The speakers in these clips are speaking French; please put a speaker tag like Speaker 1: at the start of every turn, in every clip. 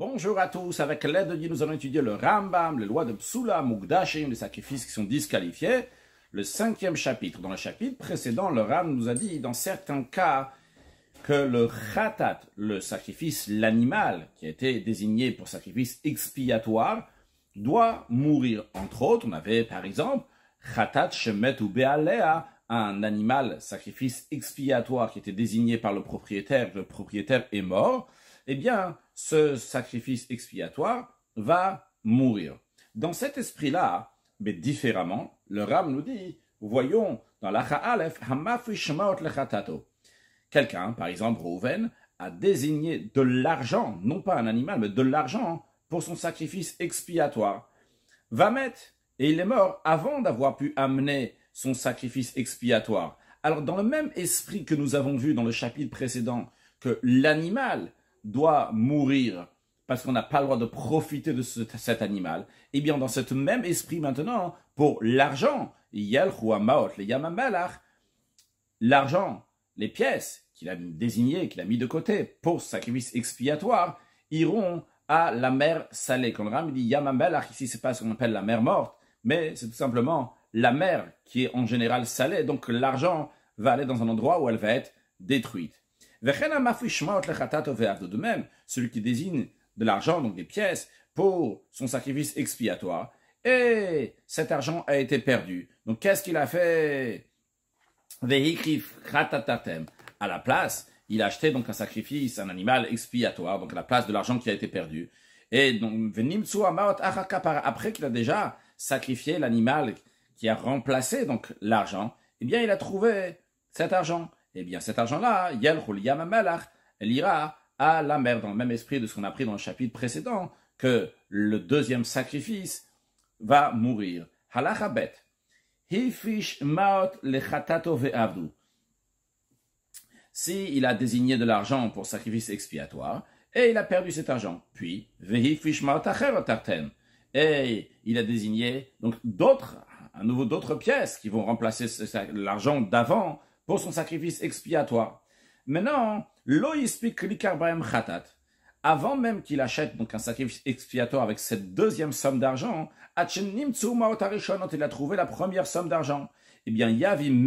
Speaker 1: Bonjour à tous, avec l'aide de Dieu, nous allons étudier le Rambam, les lois de Psula, Mugdashim, les sacrifices qui sont disqualifiés, le cinquième chapitre. Dans le chapitre précédent, le Rambam nous a dit, dans certains cas, que le Khatat, le sacrifice, l'animal, qui a été désigné pour sacrifice expiatoire, doit mourir. Entre autres, on avait par exemple, Khatat Shemet ou Bealea, un animal sacrifice expiatoire qui était désigné par le propriétaire, le propriétaire est mort, eh bien, ce sacrifice expiatoire va mourir. Dans cet esprit-là, mais différemment, le Ram nous dit, voyons dans la Aleph, Quelqu'un, par exemple Rouven, a désigné de l'argent, non pas un animal, mais de l'argent pour son sacrifice expiatoire. va mettre, et il est mort avant d'avoir pu amener son sacrifice expiatoire. Alors dans le même esprit que nous avons vu dans le chapitre précédent, que l'animal doit mourir parce qu'on n'a pas le droit de profiter de cet animal, eh bien, dans ce même esprit maintenant, pour l'argent, l'argent, les pièces qu'il a désignées, qu'il a mis de côté pour sacrifice expiatoire, iront à la mer salée. Quand le rame dit Yamamelach, ici, n'est pas ce qu'on appelle la mer morte, mais c'est tout simplement la mer qui est en général salée. Donc, l'argent va aller dans un endroit où elle va être détruite. De même, celui qui désigne de l'argent, donc des pièces, pour son sacrifice expiatoire, et cet argent a été perdu. Donc qu'est-ce qu'il a fait À la place, il a acheté donc un sacrifice, un animal expiatoire, donc à la place de l'argent qui a été perdu. Et donc, après qu'il a déjà sacrifié l'animal qui a remplacé donc l'argent, eh bien il a trouvé cet argent eh bien cet argent-là, Yelchul Yam l'ira à la mer, dans le même esprit de ce qu'on a pris dans le chapitre précédent, que le deuxième sacrifice va mourir. Halachabet. Hifish maot lechatato ve'avdu. Si il a désigné de l'argent pour sacrifice expiatoire, et il a perdu cet argent. Puis, vehifish maot Et il a désigné donc d'autres, à nouveau d'autres pièces qui vont remplacer l'argent d'avant son sacrifice expiatoire. Maintenant, Khatat. Avant même qu'il achète donc un sacrifice expiatoire avec cette deuxième somme d'argent, il a trouvé la première somme d'argent. Eh bien, Yavi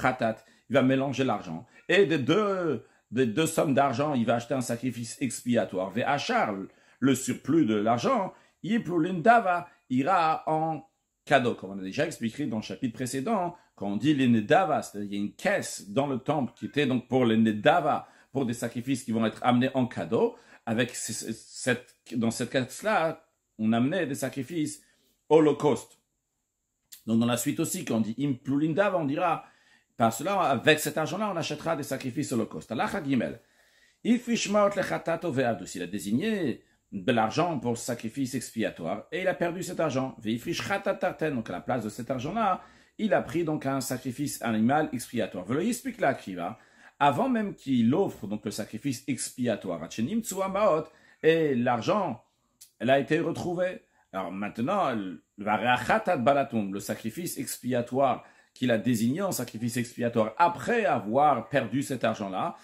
Speaker 1: Khatat, il va mélanger l'argent. Et des deux, des deux sommes d'argent, il va acheter un sacrifice expiatoire. Ve'achar, le surplus de l'argent, il ira en cadeau, comme on a déjà expliqué dans le chapitre précédent, quand on dit les Nedava, c'est-à-dire il y a une caisse dans le temple qui était donc pour les Nedava, pour des sacrifices qui vont être amenés en cadeau, avec cette, dans cette caisse-là, on amenait des sacrifices holocaustes. Donc dans la suite aussi, quand on dit implulindava, on dira, par cela, avec cet argent-là, on achètera des sacrifices holocaustes. Allah Il a désigné de l'argent pour sacrifice expiatoire et il a perdu cet argent. Donc à la place de cet argent-là, il a pris donc un sacrifice animal expiatoire. lui explique la Kriva, avant même qu'il offre donc le sacrifice expiatoire, et l'argent, elle a été retrouvée. Alors maintenant, le sacrifice expiatoire qu'il a désigné en sacrifice expiatoire après avoir perdu cet argent-là,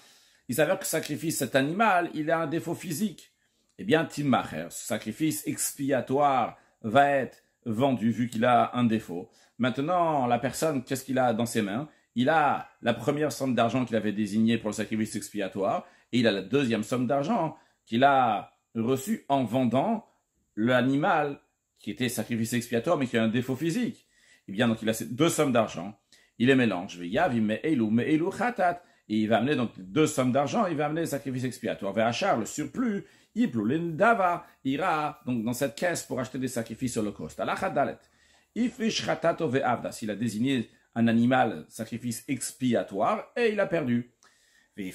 Speaker 1: il s'avère que sacrifice cet animal, il a un défaut physique. Eh bien, Timmacher, ce sacrifice expiatoire va être vendu vu qu'il a un défaut. Maintenant, la personne, qu'est-ce qu'il a dans ses mains Il a la première somme d'argent qu'il avait désignée pour le sacrifice expiatoire et il a la deuxième somme d'argent qu'il a reçue en vendant l'animal qui était sacrifice expiatoire mais qui a un défaut physique. Eh bien, donc il a ces deux sommes d'argent. Il les mélange. Yav, il met Elou, mais Khatat il va amener donc deux sommes d'argent, il va amener le sacrifice expiatoire. Veachar » le surplus, Iplulin Dava, ira donc dans cette caisse pour acheter des sacrifices holocaustes. Alachadalet. Ifish Veavdas. Il a désigné un animal sacrifice expiatoire et il a perdu. Et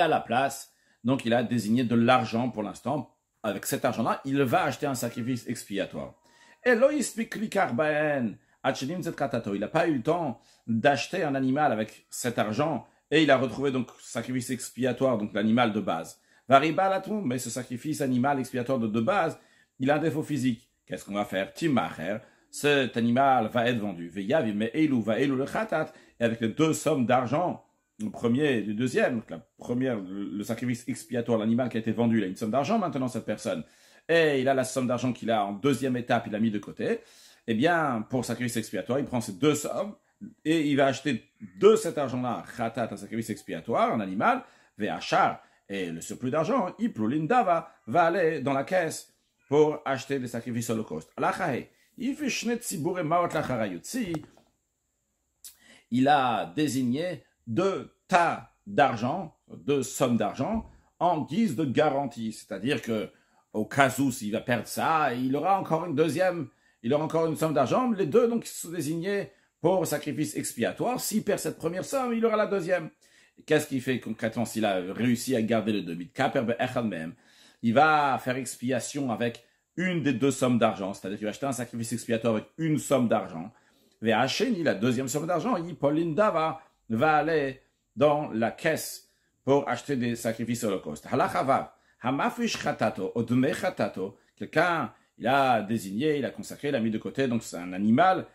Speaker 1: à la place, donc il a désigné de l'argent pour l'instant. Avec cet argent-là, il va acheter un sacrifice expiatoire. Et Piklikarbaen. Il n'a pas eu le temps d'acheter un animal avec cet argent et il a retrouvé donc sacrifice expiatoire, donc l'animal de base. mais ce sacrifice animal expiatoire de, base, il a un défaut physique. Qu'est-ce qu'on va faire Timacher, cet animal va être vendu. mais Elu, va Elu le Khatat. Et avec les deux sommes d'argent, le premier et le deuxième, la première, le sacrifice expiatoire, l'animal qui a été vendu, il a une somme d'argent maintenant, cette personne. Et il a la somme d'argent qu'il a en deuxième étape, il l'a mis de côté eh bien, pour sacrifice expiatoire, il prend ces deux sommes et il va acheter de cet argent-là, ratat, un sacrifice expiatoire, un animal, char et le surplus d'argent, Iplulindava, va aller dans la caisse pour acheter des sacrifices holocaustes. Il a désigné deux tas d'argent, deux sommes d'argent, en guise de garantie. C'est-à-dire que, au cas où s'il va perdre ça, il aura encore une deuxième il aura encore une somme d'argent. Les deux donc sont désignés pour sacrifice expiatoire. S'il perd cette première somme, il aura la deuxième. Qu'est-ce qu'il fait concrètement s'il a réussi à garder le demi même eh ben, Il va faire expiation avec une des deux sommes d'argent, c'est-à-dire qu'il va acheter un sacrifice expiatoire avec une somme d'argent. Véhacheni la deuxième somme d'argent, Pauline va aller dans la caisse pour acheter des sacrifices holocaustes. Halachava, khatato, khatato, quelqu'un il a désigné, il a consacré, il a mis de côté, donc c'est un animal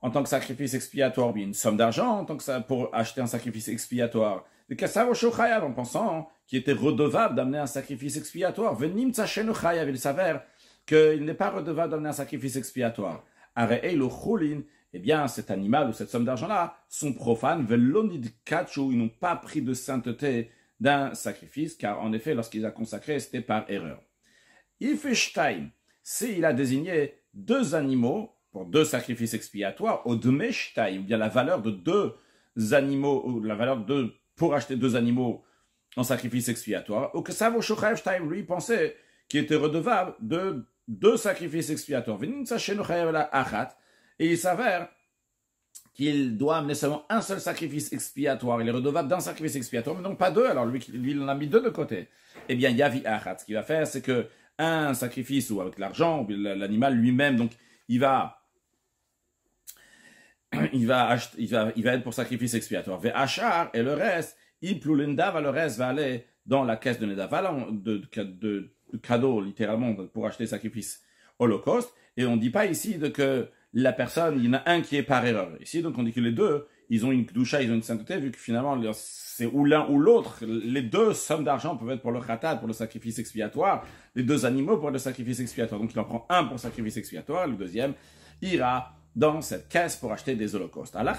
Speaker 1: en tant que sacrifice expiatoire, bien une somme d'argent en tant que ça pour acheter un sacrifice expiatoire. De Kassar en pensant hein, qu'il était redevable d'amener un sacrifice expiatoire. Venim Tsachenuchayav, il s'avère qu'il n'est pas redevable d'amener un sacrifice expiatoire. lo Chulin, eh bien, cet animal ou cette somme d'argent-là sont profanes, velonid ils n'ont pas pris de sainteté d'un sacrifice, car en effet, lorsqu'ils a consacré, c'était par erreur fait c'est il a désigné deux animaux pour deux sacrifices expiatoires, au Dmeshtaim, ou bien la valeur de deux animaux, ou la valeur de deux, pour acheter deux animaux en sacrifice expiatoire, ou que Savoshokhaevshtaim, lui, pensait qu'il était redevable de deux sacrifices expiatoires. Et il s'avère qu'il doit amener seulement un seul sacrifice expiatoire. Il est redevable d'un sacrifice expiatoire, mais donc pas deux. Alors lui, lui il en a mis deux de côté. Eh bien, Yavi Achat, ce qu'il va faire, c'est que un sacrifice ou avec l'argent, l'animal lui-même. Donc, il va, il va, il va, il va être pour sacrifice expiatoire. acheter, et le reste, va le reste va aller dans la caisse de Nedava, de, de, cadeau, littéralement, pour acheter sacrifice holocauste. Et on ne dit pas ici de que la personne, il y en a un qui est par erreur. Ici, donc, on dit que les deux, ils ont une doucha, ils ont une sainteté, vu que finalement, c'est ou l'un ou l'autre. Les deux sommes d'argent peuvent être pour le khatat, pour le sacrifice expiatoire, les deux animaux pour le sacrifice expiatoire. Donc il en prend un pour le sacrifice expiatoire, le deuxième ira dans cette caisse pour acheter des holocaustes. Allah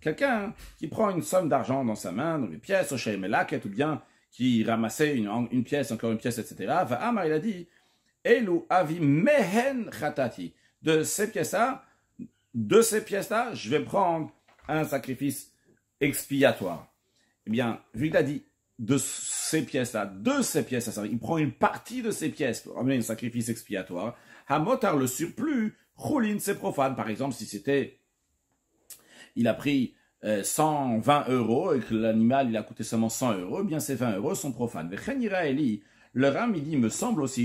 Speaker 1: quelqu'un qui prend une somme d'argent dans sa main, dans les pièces, ou bien qui ramassait une, une pièce, encore une pièce, etc. Va il a dit, Elu avi mehen khatati. De ces pièces-là, de ces pièces-là, je vais prendre un sacrifice expiatoire. Eh bien, vu qu'il a dit de ces pièces-là, de ces pièces-là, il prend une partie de ces pièces pour amener un sacrifice expiatoire. Hamotar, le surplus, rouline c'est profane. Par exemple, si c'était, il a pris 120 euh, euros et que l'animal, il a coûté seulement 100 euros, eh bien, ces 20 euros sont profanes. Le Ram, il me semble aussi,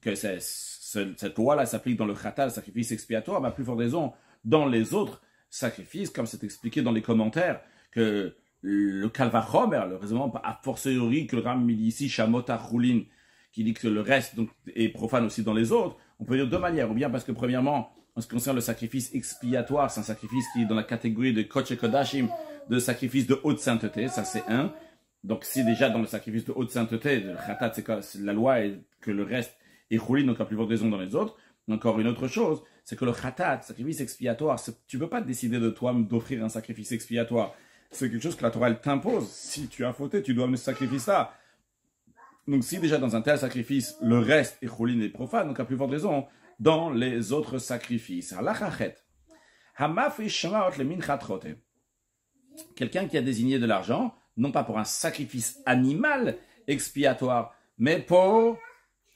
Speaker 1: que c'est cette loi-là s'applique dans le le sacrifice expiatoire, mais plus forte raison dans les autres sacrifices, comme c'est expliqué dans les commentaires, que le Kalvachomer, le raisonnement a fortiori que le Ram ici, chamota rulin qui dit que le reste est profane aussi dans les autres, on peut dire de deux manières, ou bien parce que premièrement, en ce qui concerne le sacrifice expiatoire, c'est un sacrifice qui est dans la catégorie de koche de sacrifice de haute sainteté, ça c'est un. Donc si déjà dans le sacrifice de haute sainteté, le Khatat, c'est la loi et que le reste et Choulin n'a qu'à plus les raison dans les autres. Encore une autre chose, c'est que le khatat, sacrifice expiatoire, tu ne peux pas décider de toi d'offrir un sacrifice expiatoire. C'est quelque chose que la Torah t'impose. Si tu as fauté, tu dois me sacrifier ça. Donc si déjà dans un tel sacrifice, le reste est Choulin et profane, donc à plus forte raison, dans les autres sacrifices. Quelqu'un qui a désigné de l'argent, non pas pour un sacrifice animal expiatoire, mais pour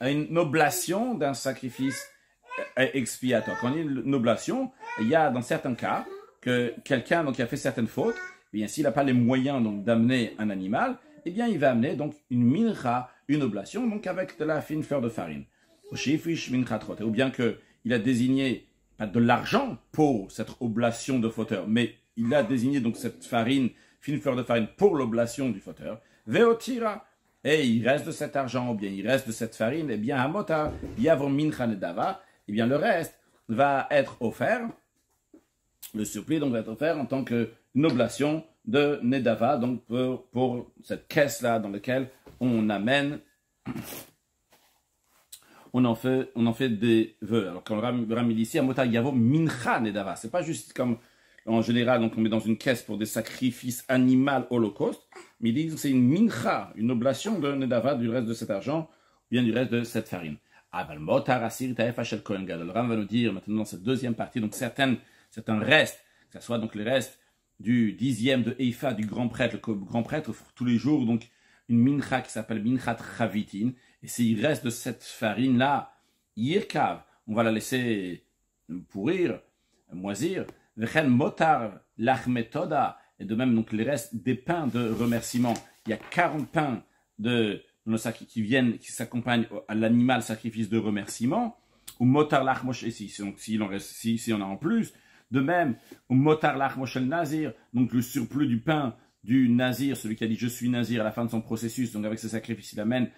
Speaker 1: une oblation d'un sacrifice euh, euh, expiatoire. Quand y a une oblation, il y a dans certains cas que quelqu'un qui a fait certaines fautes, eh bien s'il n'a pas les moyens d'amener un animal, eh bien il va amener donc une minra, une oblation donc avec de la fine fleur de farine. Ou bien qu'il a désigné pas de l'argent pour cette oblation de fauteur, mais il a désigné donc cette farine, fine fleur de farine pour l'oblation du fauteur. Veotira et eh, il reste de cet argent, ou bien il reste de cette farine, et eh bien Hamota, Mincha Nedava, et eh bien le reste va être offert, le surplus donc va être offert en tant que noblation de Nedava, donc pour, cette caisse-là dans laquelle on amène, on en fait, on en fait des vœux. Alors quand le ramène ici, Hamota, Yavo Mincha Nedava, c'est pas juste comme en général, donc on met dans une caisse pour des sacrifices animaux holocaustes, mais c'est une mincha, une oblation de Nedava du reste de cet argent, ou bien du reste de cette farine. Aval ah, ben, Motar Asir Taef Kohen Gadol. Ram va nous dire maintenant dans cette deuxième partie, donc certaines, certains restes, que ce soit donc les restes du dixième de Eifa du grand prêtre, le grand prêtre tous les jours donc une mincha qui s'appelle minchat chavitin. Et s'il reste de cette farine-là, yirkav » on va la laisser pourrir, moisir. Vechen motar lachmetoda et de même donc les restes des pains de remerciement. Il y a 40 pains de, qui viennent, qui s'accompagnent à l'animal sacrifice de remerciement, ou motar lachmosh et si, donc s'il en reste, si, si on a en plus, de même, ou motar lachmosh el nazir, donc le surplus du pain du nazir, celui qui a dit je suis nazir à la fin de son processus, donc avec ce sacrifice il amène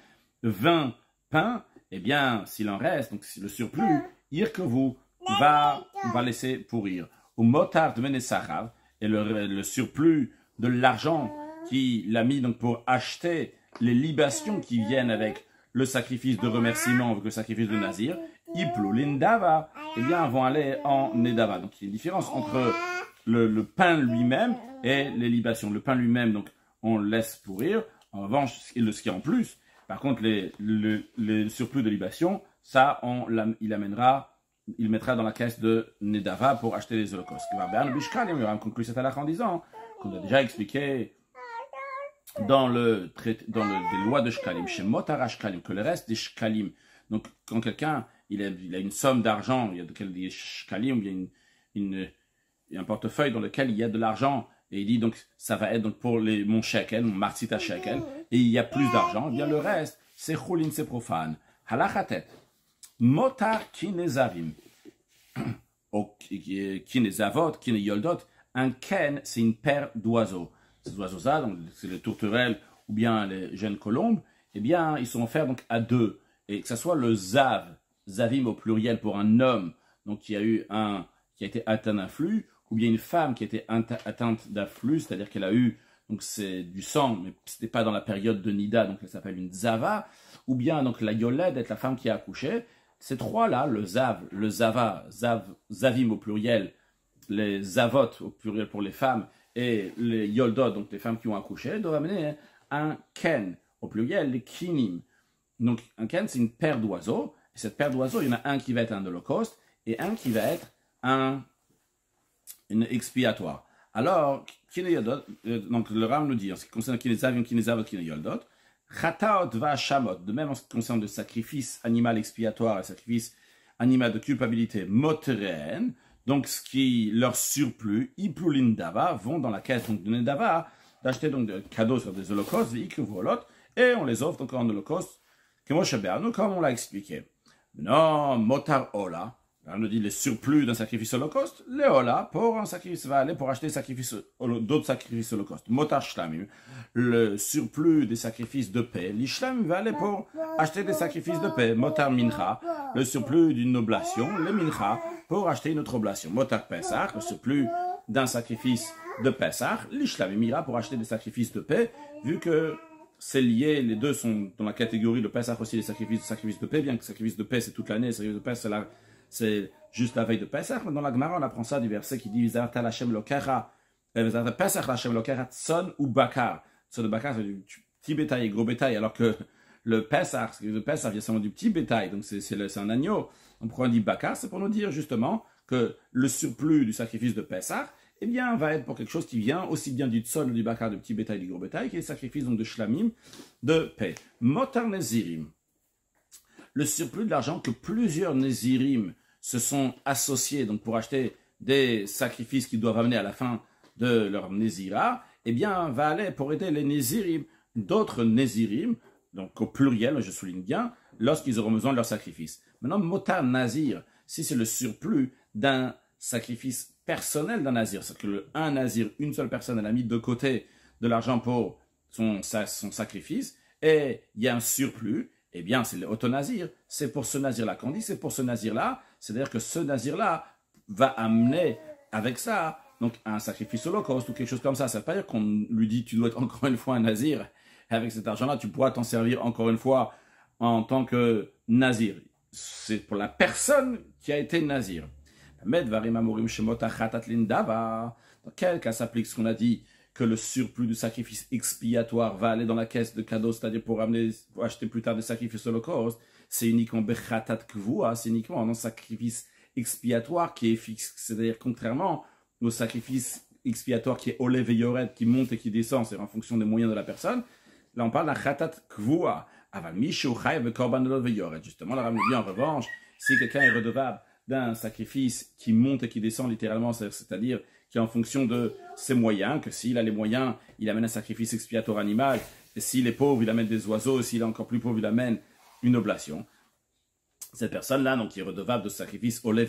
Speaker 1: 20 pains, eh bien, s'il en reste, donc le surplus, ir que vous, va, va laisser pourrir. Ou motar de menesarav, et le, surplus de l'argent qu'il a mis donc pour acheter les libations qui viennent avec le sacrifice de remerciement, avec le sacrifice de Nazir, Iplo, l'Indava, eh bien, vont aller en Nedava. Donc, il y a une différence entre le, pain lui-même et les libations. Le pain lui-même, donc, on laisse pourrir. En revanche, ce qui a en plus, par contre, les, le, les surplus de libations, ça, on, il amènera il mettra dans la caisse de Nedava pour acheter les holocaustes. Il va conclure cette halakha en disant, qu'on a déjà expliqué dans le dans le, les lois de Shkalim, chez Motara que le reste des Shkalim, donc quand quelqu'un il a, une somme d'argent, il y a il y a une, un portefeuille dans lequel il y a de l'argent, et il dit donc ça va être donc pour les, mon shekel, mon martita shekel, et il y a plus d'argent, y eh bien le reste, c'est choulin, c'est profane. Halachatet, motar kinezavim. ou kinezavot, kineyoldot, un ken, c'est une paire d'oiseaux. Ces oiseaux-là, c'est les tourterelles ou bien les jeunes colombes, eh bien, ils sont offerts donc à deux. Et que ce soit le zav, zavim au pluriel pour un homme, donc qui a eu un, qui a été atteint d'un flux, ou bien une femme qui a été atteinte d'un flux, c'est-à-dire qu'elle a eu donc c'est du sang, mais ce n'était pas dans la période de Nida, donc elle s'appelle une Zava, ou bien donc la Yoled, être la femme qui a accouché, ces trois-là, le Zav, le Zava, Zav, Zavim au pluriel, les Zavot au pluriel pour les femmes, et les Yoldot, donc les femmes qui ont accouché, doivent amener un Ken au pluriel, les Kinim. Donc un Ken, c'est une paire d'oiseaux, et cette paire d'oiseaux, il y en a un qui va être un holocauste, et un qui va être un une expiatoire. Alors, euh, donc le Ram nous dit, en ce qui concerne Kiné-Zavot, les yoldot Chataot va shamot. De même en ce qui concerne le sacrifice animal expiatoire et sacrifice animal de culpabilité moteren, donc ce qui leur surplus, ipulin dava, vont dans la caisse donc de Nedava, d'acheter donc des cadeaux sur des holocaustes, et on les offre encore en holocauste, comme on l'a expliqué. Non, motar ola, on nous dit le surplus d'un sacrifice holocauste, le pour un sacrifice va aller pour acheter sacrifice, d'autres sacrifices holocaustes. Motar shlamim, le surplus des sacrifices de paix, l'ishlam va aller pour acheter des sacrifices de paix. Motar mincha, le surplus d'une oblation, le Minra pour acheter une autre oblation. Motar pesach, le surplus d'un sacrifice de pesach, l'ishlam ira pour acheter des sacrifices de paix, vu que c'est lié, les deux sont dans la catégorie, de pesach aussi, les sacrifices, sacrifices de paix, bien que sacrifice de paix c'est toute l'année, sacrifice de paix c'est la c'est juste la veille de Pesach, mais dans la Gemara, on apprend ça du verset qui dit Vizarta Hashem lokera euh, Vizarta Pesach Hashem lokera Tson ou Bakar. Tson ou Bakar, c'est du petit bétail et gros bétail, alors que le Pesach, le Pesach vient seulement du petit bétail, donc c'est un agneau. Donc pourquoi on dit Bakar C'est pour nous dire justement que le surplus du sacrifice de Pesach, eh bien, va être pour quelque chose qui vient aussi bien du tson, du bakar, du petit bétail, du gros bétail, qui est le sacrifice donc de shlamim, de paix. Motar nezirim. Le surplus de l'argent que plusieurs nezirim se sont associés donc pour acheter des sacrifices qu'ils doivent amener à la fin de leur Nézira, eh bien, va aller pour aider les Nézirim, d'autres Nézirim, donc au pluriel, je souligne bien, lorsqu'ils auront besoin de leur sacrifice. Maintenant, mota Nazir, si c'est le surplus d'un sacrifice personnel d'un Nazir, c'est-à-dire qu'un Nazir, une seule personne, elle a mis de côté de l'argent pour son, sacrifice, et il y a un surplus, eh bien, c'est Nazir, C'est pour ce nazir-là qu'on dit, c'est pour ce nazir-là c'est-à-dire que ce nazir-là va amener avec ça donc un sacrifice holocauste ou quelque chose comme ça. Ça ne veut pas dire qu'on lui dit tu dois être encore une fois un nazir. Avec cet argent-là, tu pourras t'en servir encore une fois en tant que nazir. C'est pour la personne qui a été nazir. Dans quel cas s'applique ce qu'on a dit que le surplus du sacrifice expiatoire va aller dans la caisse de cadeaux, c'est-à-dire pour, acheter plus tard des sacrifices holocaustes c'est uniquement hein, c'est uniquement un sacrifice expiatoire qui est fixe. C'est-à-dire, contrairement au sacrifice expiatoire qui est Olev et qui monte et qui descend, c'est en fonction des moyens de la personne, là on parle d'un ratat hein. ah, ben, Kvua. Justement, la dit en revanche, si quelqu'un est redevable d'un sacrifice qui monte et qui descend littéralement, c'est-à-dire qui est en fonction de ses moyens, que s'il a les moyens, il amène un sacrifice expiatoire animal, et s'il est pauvre, il amène des oiseaux, s'il est encore plus pauvre, il amène une oblation. Cette personne-là, donc, qui est redevable de sacrifice au et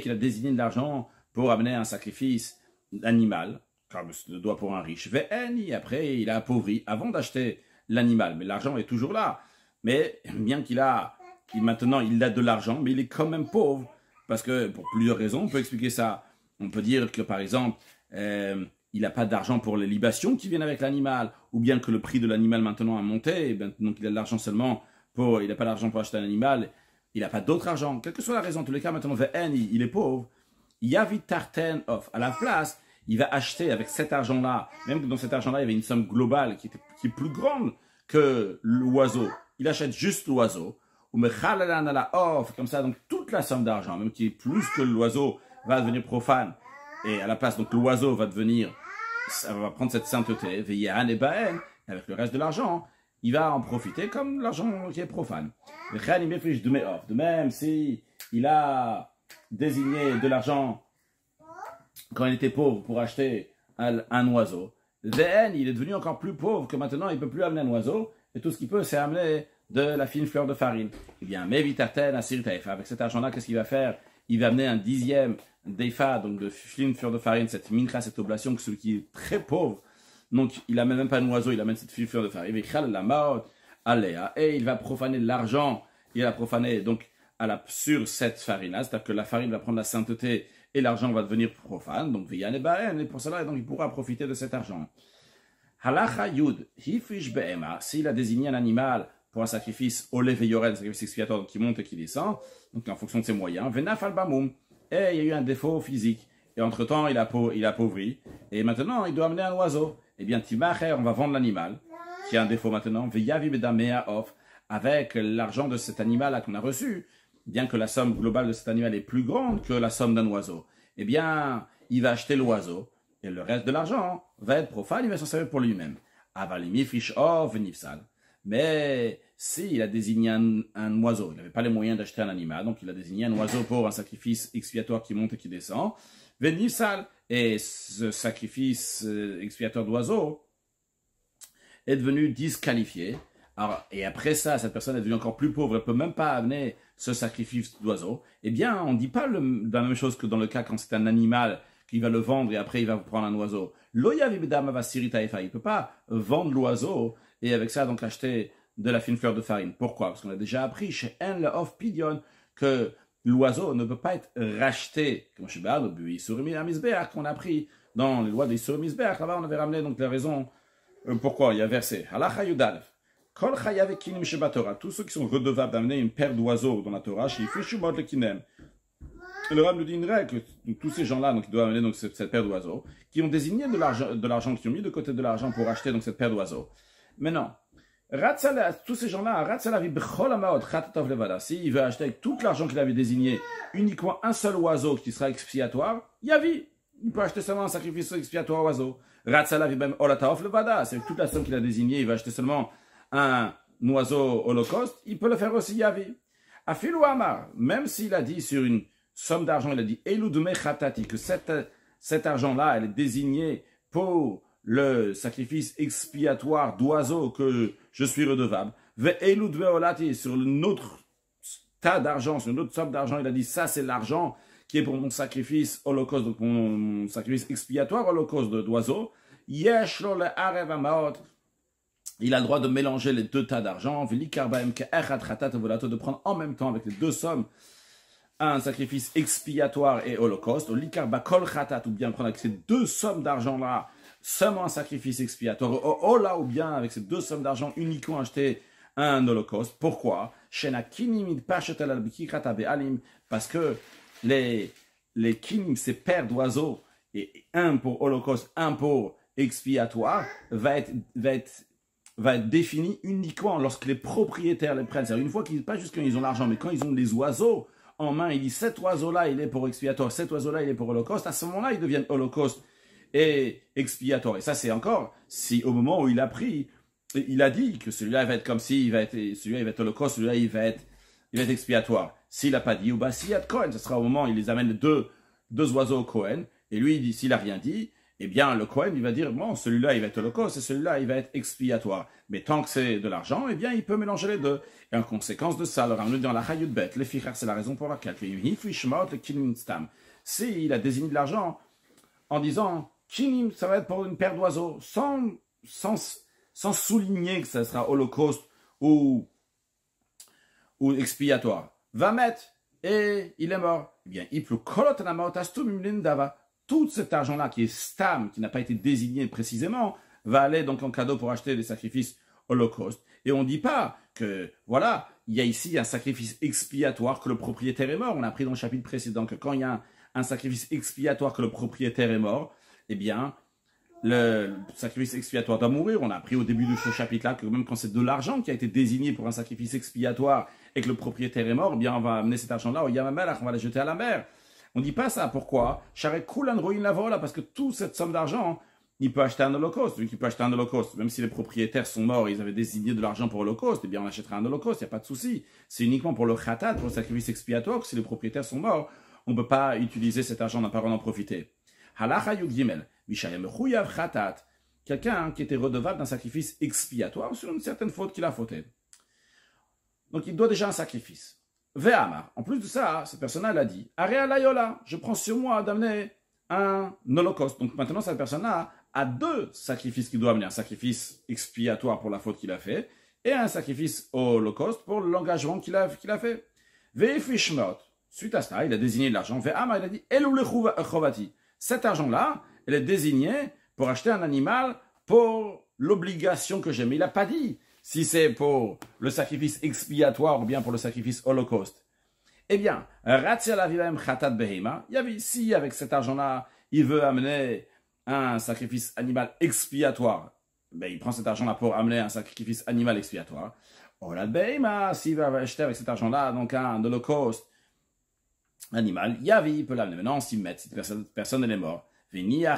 Speaker 1: qu'il a désigné de l'argent pour amener un sacrifice d'animal, comme ce doit pour un riche. et après, il a appauvri avant d'acheter l'animal, mais l'argent est toujours là. Mais bien qu'il a, maintenant, il a de l'argent, mais il est quand même pauvre, parce que pour plusieurs raisons, on peut expliquer ça. On peut dire que, par exemple, euh, il n'a pas d'argent pour les libations qui viennent avec l'animal, ou bien que le prix de l'animal maintenant a monté, eh ben, donc il a de l'argent seulement pour, il n'a pas d'argent pour acheter un animal, il n'a pas d'autre argent, quelle que soit la raison, en tous les cas maintenant, il est pauvre, Yavitarten Tarten off. À la place, il va acheter avec cet argent-là, même que dans cet argent-là, il y avait une somme globale qui, est plus grande que l'oiseau. Il achète juste l'oiseau. Ou la off, comme ça, donc toute la somme d'argent, même qui est plus que l'oiseau, va devenir profane. Et à la place, donc l'oiseau va devenir ça va prendre cette sainteté, et avec le reste de l'argent, il va en profiter comme l'argent qui est profane. De même, si il a désigné de l'argent quand il était pauvre pour acheter un oiseau, il est devenu encore plus pauvre que maintenant, il ne peut plus amener un oiseau, et tout ce qu'il peut, c'est amener de la fine fleur de farine. Eh bien, Mevitarten, avec cet argent-là, qu'est-ce qu'il va faire il va amener un dixième d'Eifa, donc de Shlim, de farine, cette mincha, cette oblation, que celui qui est très pauvre, donc il amène même pas un oiseau, il amène cette Fur de farine. Et il va profaner l'argent, il va profaner donc à l'absurde sur cette farina, c'est-à-dire que la farine va prendre la sainteté et l'argent va devenir profane, donc et pour cela, donc il pourra profiter de cet argent. s'il a désigné un animal pour un sacrifice olé sacrifice expiatoire, qui monte et qui descend, donc en fonction de ses moyens. Venaf bamoum, et il y a eu un défaut physique. Et entre-temps, il, il pauvri, Et maintenant, il doit amener un oiseau. Eh bien, Timacher, on va vendre l'animal, qui a un défaut maintenant. of, avec l'argent de cet animal qu'on a reçu, bien que la somme globale de cet animal est plus grande que la somme d'un oiseau. Eh bien, il va acheter l'oiseau, et le reste de l'argent va être profane, il va s'en servir pour lui-même. Avalimi of mais s'il a désigné un, oiseau, il n'avait pas les moyens d'acheter un animal, donc il a désigné un oiseau pour un sacrifice expiatoire qui monte et qui descend, sale et ce sacrifice euh, expiatoire d'oiseau est devenu disqualifié. et après ça, cette personne est devenue encore plus pauvre, elle peut même pas amener ce sacrifice d'oiseau. Eh bien, on ne dit pas la même chose que dans le cas quand c'est un animal qui va le vendre et après il va vous prendre un oiseau. Il ne peut pas vendre l'oiseau et avec ça donc acheter de la fine fleur de farine. Pourquoi Parce qu'on a déjà appris chez En le Pidion que l'oiseau ne peut pas être racheté, comme chez qu'on a appris dans les lois de Isurimizbeach. Là-bas, on avait ramené donc la raison euh, pourquoi il y a versé. Kol Tous ceux qui sont redevables d'amener une paire d'oiseaux dans la Torah, et le ram nous dit une règle que tous ces gens-là, donc, qui doivent amener donc, cette, paire d'oiseaux, qui ont désigné de l'argent, qui ont mis de côté de l'argent pour acheter donc, cette paire d'oiseaux. Maintenant, non. Tous ces gens-là, s'il veut acheter avec tout l'argent qu'il avait désigné uniquement un seul oiseau qui sera expiatoire, Yavi, il peut acheter seulement un sacrifice expiatoire oiseau. C'est toute la somme qu'il a désignée, il va acheter seulement un oiseau holocauste, il peut le faire aussi Yavi. Afilu Amar, même s'il a dit sur une somme d'argent, il a dit que cet, argent-là, elle est désigné pour le sacrifice expiatoire d'oiseau que je suis redevable. Ve Olati, sur notre tas d'argent, sur autre somme d'argent, il a dit ça, c'est l'argent qui est pour mon sacrifice holocauste, donc mon sacrifice expiatoire holocauste d'oiseau. Yeshlo le il a le droit de mélanger les deux tas d'argent, de prendre en même temps avec les deux sommes un sacrifice expiatoire et holocauste, kol khatat, ou bien prendre avec ces deux sommes d'argent-là, seulement un sacrifice expiatoire, ou là, ou bien avec ces deux sommes d'argent uniquement acheter un holocauste. Pourquoi Parce que les, les kinim, ces paires d'oiseaux, et un pour holocauste, un pour expiatoire, va être, va va être défini uniquement lorsque les propriétaires les prennent. C'est-à-dire une fois qu'ils, pas juste quand ils ont l'argent, mais quand ils ont les oiseaux, en main, il dit cet oiseau-là, il est pour expiatoire, cet oiseau-là, il est pour holocauste, à ce moment-là, ils deviennent holocauste et expiatoire. Et ça, c'est encore si au moment où il a pris, il a dit que celui-là va être comme si, il va être, celui-là, il va être holocauste, celui-là, il va être, il va être expiatoire. S'il n'a pas dit, ou bah, s'il y a de Cohen, ce sera au moment où il les amène deux, deux oiseaux au Cohen, et lui, il dit, s'il n'a rien dit, eh bien, le Cohen, il va dire, bon, celui-là, il va être holocauste et celui-là, il va être expiatoire. Mais tant que c'est de l'argent, eh bien, il peut mélanger les deux. Et en conséquence de ça, le ramener dans la de bête, le Fichar, c'est la raison pour laquelle, le Kinim il a désigné de l'argent en disant, Kinim, ça va être pour une paire d'oiseaux, sans, sans souligner que ça sera holocauste ou, ou expiatoire. Va mettre, et il est mort. Eh bien, il peut tout cet argent-là qui est stam, qui n'a pas été désigné précisément, va aller donc en cadeau pour acheter des sacrifices holocaustes. Et on ne dit pas que, voilà, il y a ici un sacrifice expiatoire que le propriétaire est mort. On a appris dans le chapitre précédent que quand il y a un, sacrifice expiatoire que le propriétaire est mort, eh bien, le sacrifice expiatoire doit mourir. On a appris au début de ce chapitre-là que même quand c'est de l'argent qui a été désigné pour un sacrifice expiatoire et que le propriétaire est mort, eh bien, on va amener cet argent-là au Yamamalach, on va le jeter à la mer. On dit pas ça. Pourquoi Parce que toute cette somme d'argent, hein, il peut acheter un holocauste. Vu peut acheter un holocauste, même si les propriétaires sont morts, ils avaient désigné de l'argent pour l'holocauste, eh bien on achètera un holocauste, il n'y a pas de souci. C'est uniquement pour le khatat, pour le sacrifice expiatoire, que si les propriétaires sont morts, on ne peut pas utiliser cet argent, on n'a pas en profiter. Quelqu'un hein, qui était redevable d'un sacrifice expiatoire sur une certaine faute qu'il a fautée. Donc il doit déjà un sacrifice. Ve'amar. En plus de ça, cette personne-là, elle a dit je prends sur moi d'amener un holocauste. Donc maintenant, cette personne-là a deux sacrifices qu'il doit amener un sacrifice expiatoire pour la faute qu'il a fait et un sacrifice holocauste pour l'engagement qu'il a, fait. Ve'efishmot. Suite à cela, il a désigné de l'argent. Ve'amar, il a dit euh, Cet argent-là, elle est désigné pour acheter un animal pour l'obligation que j'ai. Mais il n'a pas dit si c'est pour le sacrifice expiatoire ou bien pour le sacrifice holocauste, eh bien, si avec cet argent-là, il veut amener un sacrifice animal expiatoire, ben, il prend cet argent-là pour amener un sacrifice animal expiatoire. Olad Beima, s'il veut acheter avec cet argent-là, donc un holocauste animal, Yavi, il peut l'amener. Maintenant, si met, cette personne, personne mort, est morte, Vini, il a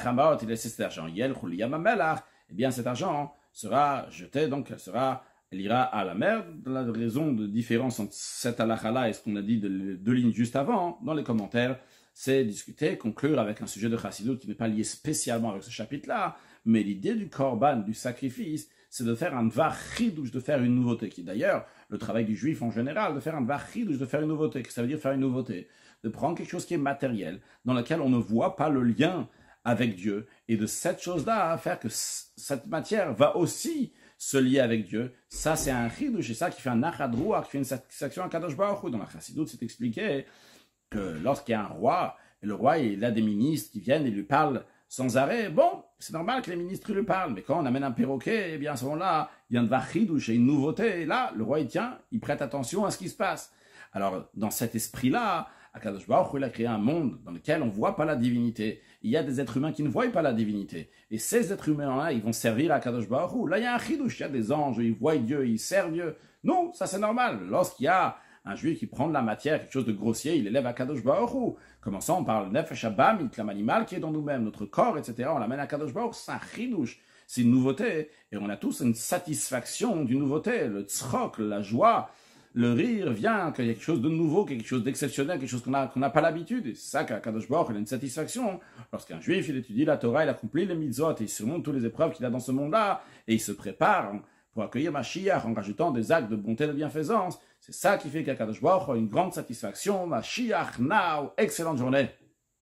Speaker 1: cet argent, Yel, Yamamelach, eh bien, cet argent, sera jetée, donc elle sera, elle ira à la mer. La raison de différence entre cette halakha-là et ce qu'on a dit de deux lignes juste avant, hein, dans les commentaires, c'est discuter, conclure avec un sujet de chassidut qui n'est pas lié spécialement avec ce chapitre-là, mais l'idée du korban, du sacrifice, c'est de faire un vachidouche, de faire une nouveauté, qui d'ailleurs le travail du juif en général, de faire un vachidouche, de faire une nouveauté, que ça veut dire faire une nouveauté, de prendre quelque chose qui est matériel, dans lequel on ne voit pas le lien avec Dieu et de cette chose-là faire que cette matière va aussi se lier avec Dieu. Ça, c'est un khidou c'est ça qui fait un achadroua, qui fait une satisfaction à Kadosh Baruch Dans la chassidoute, c'est expliqué que lorsqu'il y a un roi, et le roi, il a des ministres qui viennent et lui parlent sans arrêt. Bon, c'est normal que les ministres lui parlent, mais quand on amène un perroquet, eh bien, à ce moment-là, il y a un et une nouveauté. Et là, le roi, il tient, il prête attention à ce qui se passe. Alors, dans cet esprit-là, Kadosh Baruch il a créé un monde dans lequel on ne voit pas la divinité. Il y a des êtres humains qui ne voient pas la divinité. Et ces êtres humains-là, ils vont servir à Kadosh Baruch Là, il y a un chidouche, il y a des anges, ils voient Dieu, ils servent Dieu. Non, ça c'est normal. Lorsqu'il y a un juif qui prend de la matière, quelque chose de grossier, il élève à Kadosh Baruch Commençons par le Nefesh il clame l'animal qui est dans nous-mêmes, notre corps, etc. On l'amène à Kadosh Baruch c'est un chidouche. C'est une nouveauté. Et on a tous une satisfaction d'une nouveauté, le tzrok, la joie le rire vient, qu'il y a quelque chose de nouveau, quelque chose d'exceptionnel, quelque chose qu'on n'a pas l'habitude. Et c'est ça qu'à Kadosh Baruch, il a une satisfaction. Hein. Lorsqu'un juif, il étudie la Torah, il accomplit les mitzvot, et il surmonte toutes les épreuves qu'il a dans ce monde-là, et il se prépare pour accueillir Mashiach en rajoutant des actes de bonté et de bienfaisance. C'est ça qui fait qu'à Kadosh Baruch, il a une grande satisfaction. Mashiach now, excellente journée.